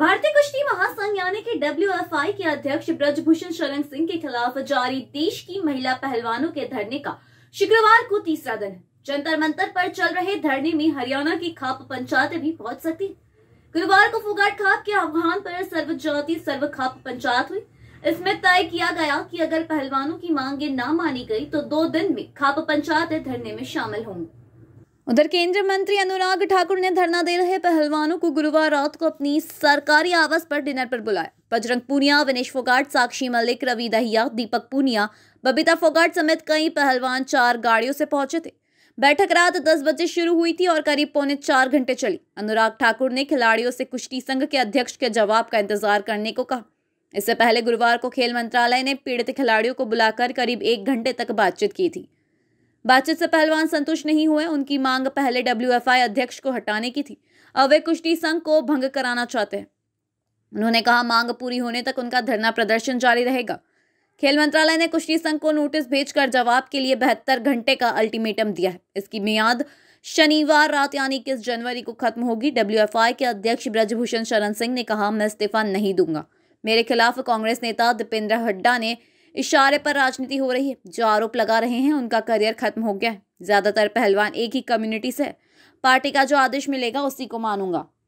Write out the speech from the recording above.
भारतीय कुश्ती महासंघ यानी कि डब्ल्यू के अध्यक्ष ब्रजभूषण शरण सिंह के खिलाफ जारी देश की महिला पहलवानों के धरने का शुक्रवार को तीसरा दिन है जंतर मंतर पर चल रहे धरने में हरियाणा की खाप पंचायत भी पहुंच सकती है गुरुवार को फुगाट खाप के आह्वान पर सर्व जाति सर्व खाप पंचायत हुई इसमें तय किया गया कि अगर पहलवानों की मांगे न मानी गई तो दो दिन में खाप पंचायत धरने में शामिल होंगी उधर केंद्रीय मंत्री अनुराग ठाकुर ने धरना दे रहे पहलवानों को गुरुवार रात को अपनी सरकारी आवास पर डिनर पर बुलाया बजरंग पूनिया विनेश फोगाट साक्षी मलिक रवि दहिया दीपक पूनिया बबीता फोगाट समेत कई पहलवान चार गाड़ियों से पहुंचे थे बैठक रात दस बजे शुरू हुई थी और करीब पौने चार घंटे चली अनुराग ठाकुर ने खिलाड़ियों से कुश्ती संघ के अध्यक्ष के जवाब का इंतजार करने को कहा इससे पहले गुरुवार को खेल मंत्रालय ने पीड़ित खिलाड़ियों को बुलाकर करीब एक घंटे तक बातचीत की थी बातचीत से पहलवान संतुष्ट नहीं हुए उनकी मांग पहले डब्ल्यू अध्यक्ष को हटाने की थी अब वे कुश्ती संघ को भंग कराना चाहते हैं उन्होंने कहा मांग पूरी होने तक उनका धरना प्रदर्शन जारी रहेगा खेल मंत्रालय ने कुश्ती संघ को नोटिस भेजकर जवाब के लिए बहत्तर घंटे का अल्टीमेटम दिया है इसकी मियाद शनिवार रात यानी इक्कीस जनवरी को खत्म होगी डब्ल्यू के अध्यक्ष ब्रजभूषण शरण सिंह ने कहा मैं इस्तीफा नहीं दूंगा मेरे खिलाफ कांग्रेस नेता दीपेंद्र हड्डा ने इशारे पर राजनीति हो रही है जो आरोप लगा रहे हैं उनका करियर खत्म हो गया है ज़्यादातर पहलवान एक ही कम्युनिटी से है पार्टी का जो आदेश मिलेगा उसी को मानूंगा